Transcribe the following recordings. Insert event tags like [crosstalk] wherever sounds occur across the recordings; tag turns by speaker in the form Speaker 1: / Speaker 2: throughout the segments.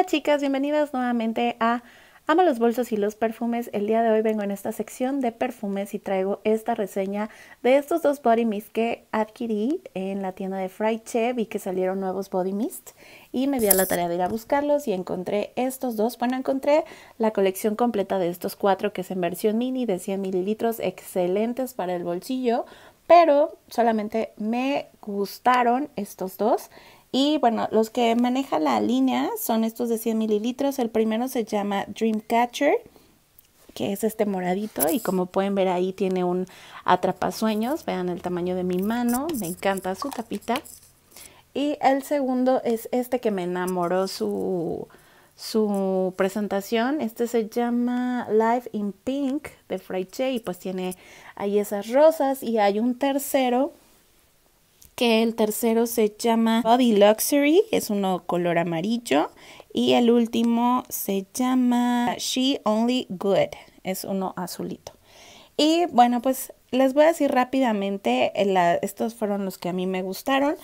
Speaker 1: Hola chicas, bienvenidas nuevamente a Amo los bolsos y los perfumes. El día de hoy vengo en esta sección de perfumes y traigo esta reseña de estos dos body mist que adquirí en la tienda de Fry y que salieron nuevos body mist y me di la tarea de ir a buscarlos y encontré estos dos. Bueno, encontré la colección completa de estos cuatro que es en versión mini de 100 mililitros, excelentes para el bolsillo, pero solamente me gustaron estos dos y bueno, los que maneja la línea son estos de 100 mililitros. El primero se llama Dreamcatcher, que es este moradito. Y como pueden ver ahí tiene un atrapasueños. Vean el tamaño de mi mano. Me encanta su tapita. Y el segundo es este que me enamoró su, presentación. Este se llama Life in Pink de J. Y pues tiene ahí esas rosas. Y hay un tercero que el tercero se llama Body Luxury, es uno color amarillo, y el último se llama She Only Good, es uno azulito. Y bueno, pues les voy a decir rápidamente, eh, estos fueron los que a mí me gustaron,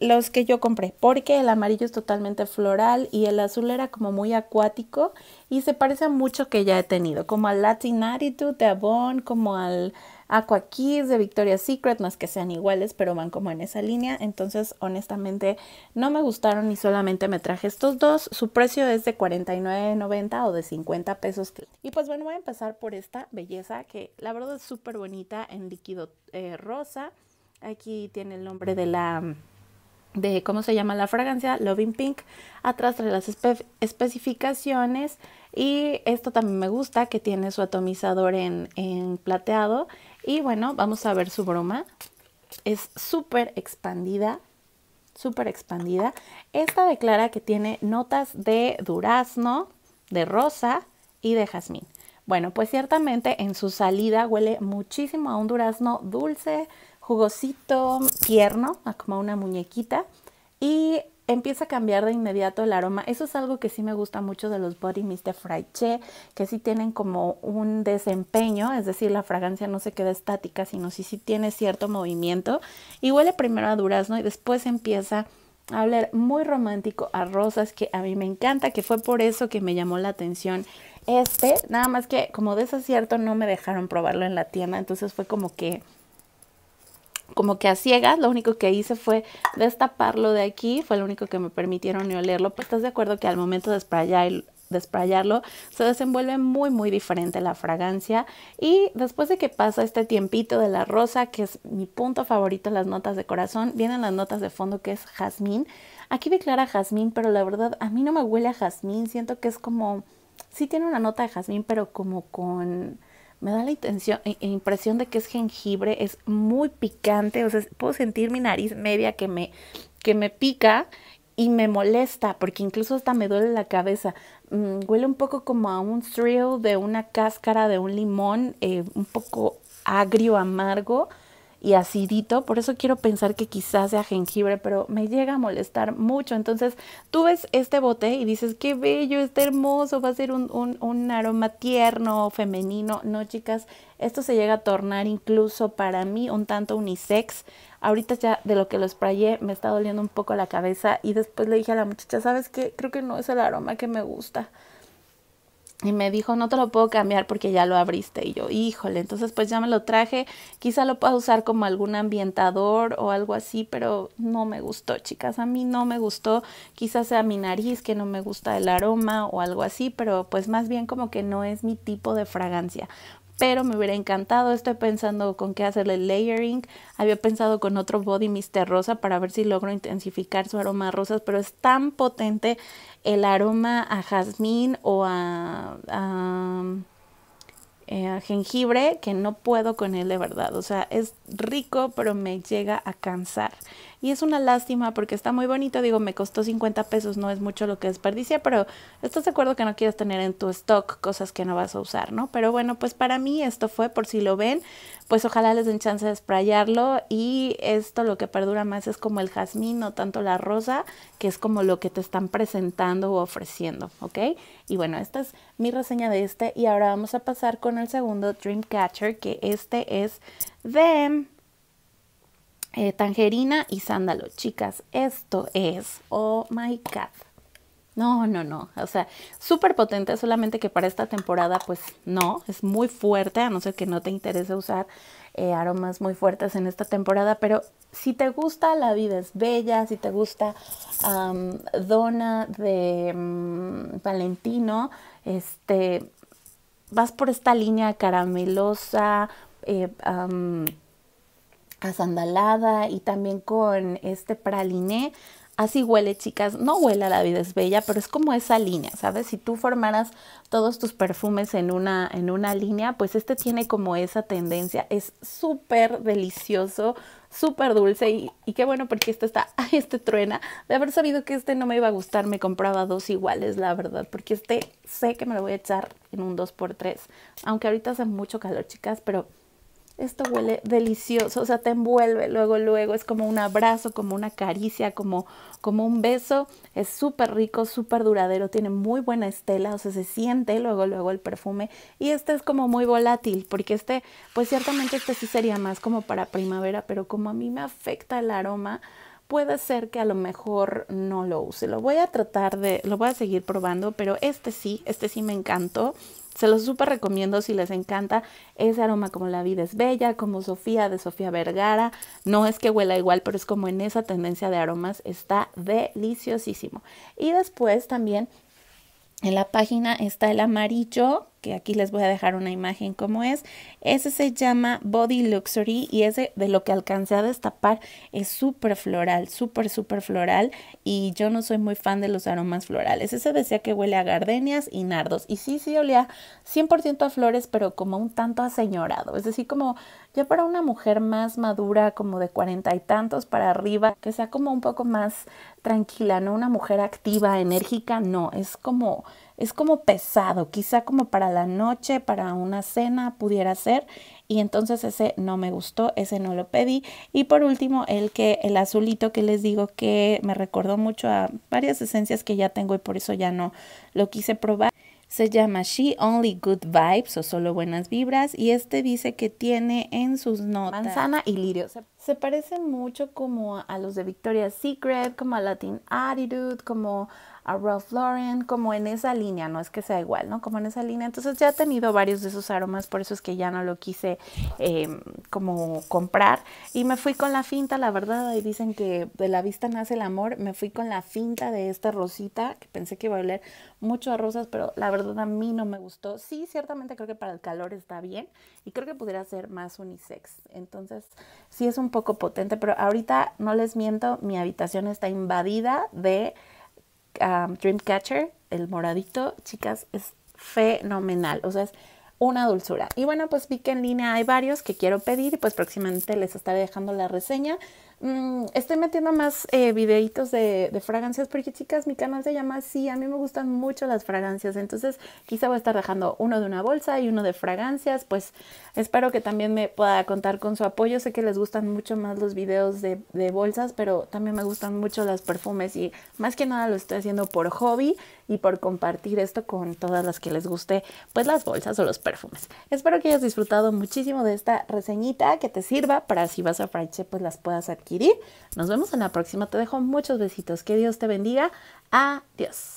Speaker 1: los que yo compré, porque el amarillo es totalmente floral y el azul era como muy acuático y se parece a mucho que ya he tenido, como al Latin Attitude de Avon, como al Aqua Kiss de Victoria's Secret, no es que sean iguales, pero van como en esa línea, entonces honestamente no me gustaron y solamente me traje estos dos, su precio es de 49.90 o de 50 pesos. Y pues bueno, voy a empezar por esta belleza que la verdad es súper bonita en líquido eh, rosa. Aquí tiene el nombre de la de cómo se llama la fragancia, Loving Pink. Atrás de las especificaciones y esto también me gusta que tiene su atomizador en, en plateado. Y bueno, vamos a ver su broma. Es súper expandida, súper expandida. Esta declara que tiene notas de durazno, de rosa y de jazmín. Bueno, pues ciertamente en su salida huele muchísimo a un durazno dulce, jugosito, tierno, como una muñequita. Y empieza a cambiar de inmediato el aroma. Eso es algo que sí me gusta mucho de los Body Mist de Fraiche, que sí tienen como un desempeño, es decir, la fragancia no se queda estática, sino sí, sí tiene cierto movimiento. Y huele primero a durazno y después empieza a hablar muy romántico a rosas, que a mí me encanta, que fue por eso que me llamó la atención este, nada más que como desacierto no me dejaron probarlo en la tienda, entonces fue como que como que a ciegas, lo único que hice fue destaparlo de aquí, fue lo único que me permitieron ni olerlo, Pues estás de acuerdo que al momento de sprayar, se desenvuelve muy muy diferente la fragancia y después de que pasa este tiempito de la rosa, que es mi punto favorito, las notas de corazón, vienen las notas de fondo que es jazmín. Aquí declara jazmín, pero la verdad a mí no me huele a jazmín, siento que es como sí tiene una nota de jazmín, pero como con... Me da la intención, e-, e impresión de que es jengibre, es muy picante, o sea, puedo sentir mi nariz media que me, que me pica y me molesta porque incluso hasta me duele la cabeza. Mm, huele un poco como a un thrill de una cáscara de un limón, eh, un poco agrio, amargo y acidito, por eso quiero pensar que quizás sea jengibre, pero me llega a molestar mucho. Entonces tú ves este bote y dices, qué bello, está hermoso, va a ser un, un aroma tierno, femenino. No, chicas, esto se llega a tornar incluso para mí un tanto unisex. Ahorita ya de lo que lo sprayé me está doliendo un poco la cabeza y después le dije a la muchacha, ¿sabes qué? Creo que no es el aroma que me gusta. Y me dijo, no te lo puedo cambiar porque ya lo abriste. Y yo, híjole, entonces pues ya me lo traje. Quizá lo pueda usar como algún ambientador o algo así, pero no me gustó, chicas. A mí no me gustó. Quizás sea mi nariz que no me gusta el aroma o algo así, pero pues más bien como que no es mi tipo de fragancia pero me hubiera encantado. Estoy pensando con qué hacerle layering. Había pensado con otro body Mister Rosa para ver si logro intensificar su aroma a rosas, pero es tan potente el aroma a jazmín o a eh, jengibre que no puedo con él de verdad. O sea, es rico, pero me llega a cansar. Y es una lástima porque está muy bonito. Digo, me costó 50 pesos, no es mucho lo que desperdicia pero estás de acuerdo que no quieres tener en tu stock cosas que no vas a usar, ¿no? Pero bueno, pues para mí esto fue, por si lo ven, pues ojalá les den chance de sprayarlo y esto lo que perdura más es como el jazmín, no tanto la rosa, que es como lo que te están presentando o ofreciendo, ¿ok? Y bueno, esta es mi reseña de este y ahora vamos a pasar con el segundo Dreamcatcher, que este es de... Eh, tangerina y sándalo. Chicas, esto es, oh my god. No, no, no. O sea, súper potente, solamente que para esta temporada, pues no, es muy fuerte, a no ser que no te interese usar eh, aromas muy fuertes en esta temporada, pero si te gusta La vida es bella, si te gusta Dona de mm, Valentino, este, vas por esta línea caramelosa, eh, asandalada y también con este praliné, Así huele, chicas. No huele a la vida es bella, pero es como esa línea, ¿sabes? Si tú formaras todos tus perfumes en una, en una línea, pues este tiene como esa tendencia. Es súper delicioso, súper dulce y, y, qué bueno porque este está, ay, [laughs] este truena. De haber sabido que este no me iba a gustar, me compraba dos iguales, la verdad, porque este sé que me lo voy a echar en un 2x3. Aunque ahorita hace mucho calor, chicas, pero esto huele delicioso, o sea, te envuelve luego, luego, es como un abrazo, como una caricia, como, como un beso, es súper rico, súper duradero, tiene muy buena estela, o sea, se siente luego, luego el perfume y este es como muy volátil, porque este, pues ciertamente este sí sería más como para primavera, pero como a mí me afecta el aroma, puede ser que a lo mejor no lo use. Lo voy a tratar de, lo voy a seguir probando, pero este sí, este sí me encantó. Se los súper recomiendo si les encanta ese aroma como La vida es bella, como Sofía de Sofía Vergara. No es que huela igual, pero es como en esa tendencia de aromas. Está deliciosísimo. Y después también en la página está el amarillo que aquí les voy a dejar una imagen como es. Ese se llama Body Luxury y ese de lo que alcancé a destapar es súper floral, súper, súper floral y yo no soy muy fan de los aromas florales. Ese decía que huele a gardenias y nardos y sí, sí olía 100% a flores pero como un tanto aseñorado, es decir, como ya para una mujer más madura, como de cuarenta y tantos para arriba, que sea como un poco más tranquila, no una mujer activa, enérgica, no, es como es como pesado, quizá como para la noche, para una cena pudiera ser. Y entonces ese no me gustó, ese no lo pedí. Y por último, el que el azulito que les digo que me recordó mucho a varias esencias que ya tengo y por eso ya no lo quise probar. Se llama She Only Good Vibes o solo buenas vibras y este dice que tiene en sus notas manzana y lirio. Se, parece mucho como a los de Victoria's Secret, como a Latin Attitude, como a Ralph Lauren, como en esa línea, no es que sea igual, ¿no? Como en esa línea. Entonces ya he tenido varios de esos aromas, por eso es que ya no lo quise em, como comprar. Y me fui con la finta, la verdad, y dicen que de la vista nace el amor. Me fui con la finta de esta rosita, que pensé que iba a oler mucho a rosas, pero la verdad a mí no me gustó. Sí, ciertamente creo que para el calor está bien y creo que pudiera ser más unisex. Entonces sí es un poco potente, pero ahorita no les miento, mi habitación está invadida de... Um, Dreamcatcher, el moradito, chicas, es fenomenal. O sea, es una dulzura. Y bueno, pues vi que en línea hay varios que quiero pedir y pues próximamente les estaré dejando la reseña. Mm, estoy metiendo más eh, videitos de, fragancias porque chicas, mi canal se llama así, a mí me gustan mucho las fragancias, entonces quizá voy a estar dejando uno de una bolsa y uno de fragancias, pues espero que también me pueda contar con su apoyo, sé que les gustan mucho más los videos de, bolsas, pero también me gustan mucho las perfumes y más que nada lo estoy haciendo por hobby y por compartir esto con todas las que les guste, pues las bolsas o los perfumes. Espero que hayas disfrutado muchísimo de esta reseñita, que te sirva para si vas a Fraiche, pues las puedas hacer nos vemos en la próxima. Te dejo muchos besitos. Que Dios te bendiga. Adiós.